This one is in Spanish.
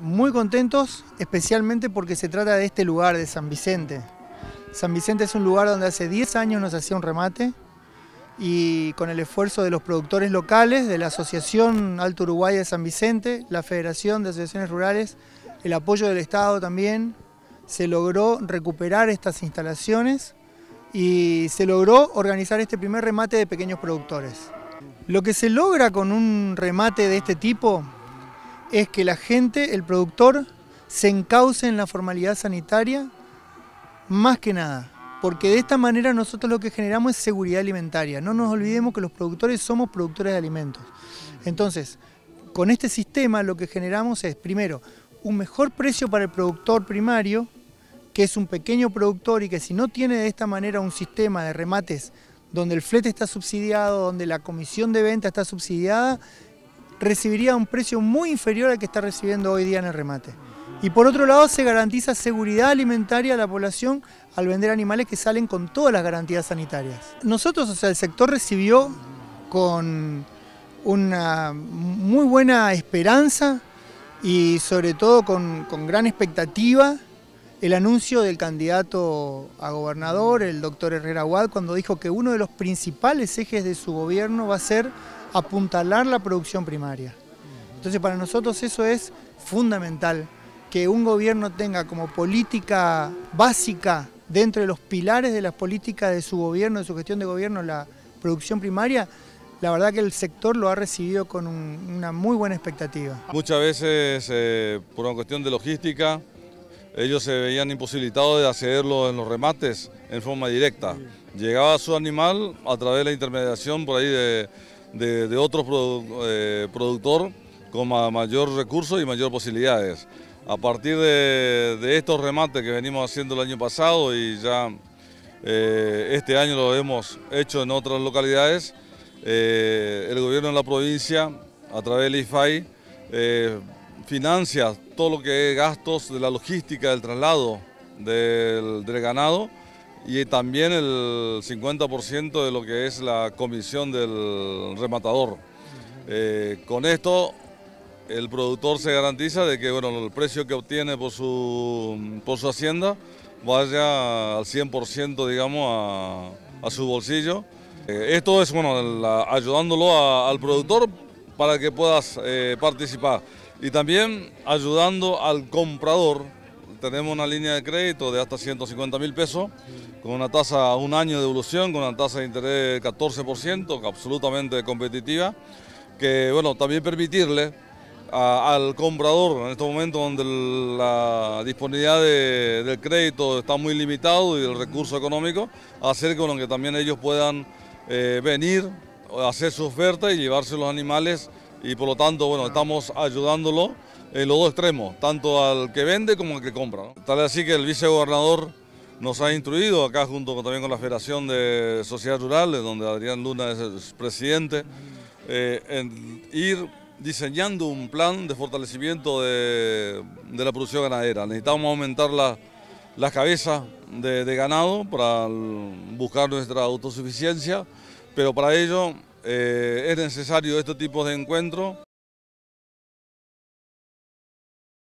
muy contentos, especialmente porque se trata de este lugar, de San Vicente. San Vicente es un lugar donde hace 10 años nos hacía un remate y con el esfuerzo de los productores locales, de la Asociación Alto Uruguay de San Vicente, la Federación de Asociaciones Rurales, el apoyo del Estado también, se logró recuperar estas instalaciones y se logró organizar este primer remate de pequeños productores. Lo que se logra con un remate de este tipo es que la gente, el productor, se encauce en la formalidad sanitaria más que nada. Porque de esta manera nosotros lo que generamos es seguridad alimentaria. No nos olvidemos que los productores somos productores de alimentos. Entonces, con este sistema lo que generamos es, primero, un mejor precio para el productor primario, que es un pequeño productor y que si no tiene de esta manera un sistema de remates donde el flete está subsidiado, donde la comisión de venta está subsidiada, recibiría un precio muy inferior al que está recibiendo hoy día en el remate. Y por otro lado se garantiza seguridad alimentaria a la población al vender animales que salen con todas las garantías sanitarias. Nosotros, o sea, el sector recibió con una muy buena esperanza y sobre todo con, con gran expectativa el anuncio del candidato a gobernador, el doctor Herrera Guad, cuando dijo que uno de los principales ejes de su gobierno va a ser apuntalar la producción primaria. Entonces para nosotros eso es fundamental, que un gobierno tenga como política básica dentro de los pilares de las políticas de su gobierno, de su gestión de gobierno, la producción primaria, la verdad que el sector lo ha recibido con una muy buena expectativa. Muchas veces, eh, por una cuestión de logística, ellos se veían imposibilitados de accederlo en los remates en forma directa. Llegaba su animal a través de la intermediación por ahí de, de, otro eh, productor con mayor recurso y mayor posibilidades. A partir de, estos remates que venimos haciendo el año pasado y ya eh, este año lo hemos hecho en otras localidades, eh, el gobierno de la provincia, a través del IFAI, financia todo lo que es gastos de la logística, del traslado del, ganado y también el 50% de lo que es la comisión del rematador. Eh, con esto el productor se garantiza de que bueno, el precio que obtiene por su, por su hacienda vaya al 100% digamos, a, su bolsillo. Eh, esto es bueno, ayudándolo al productor para que puedas eh, participar. Y también ayudando al comprador. Tenemos una línea de crédito de hasta 150 mil pesos, con una tasa a un año de evolución, con una tasa de interés del 14%, absolutamente competitiva, que bueno, también permitirle al comprador en estos momentos donde la disponibilidad del crédito está muy limitado y el recurso económico, hacer con lo que también ellos puedan eh, venir, hacer su oferta y llevarse los animales y por lo tanto, bueno, estamos ayudándolo en los dos extremos, tanto al que vende como al que compra. Tal es así que el vicegobernador nos ha instruido acá junto también con la Federación de Sociedades Rurales, donde Adrián Luna es el presidente, eh, en ir diseñando un plan de fortalecimiento de, la producción ganadera. Necesitamos aumentar las cabezas de ganado para buscar nuestra autosuficiencia, pero para ello eh, es necesario este tipo de encuentro.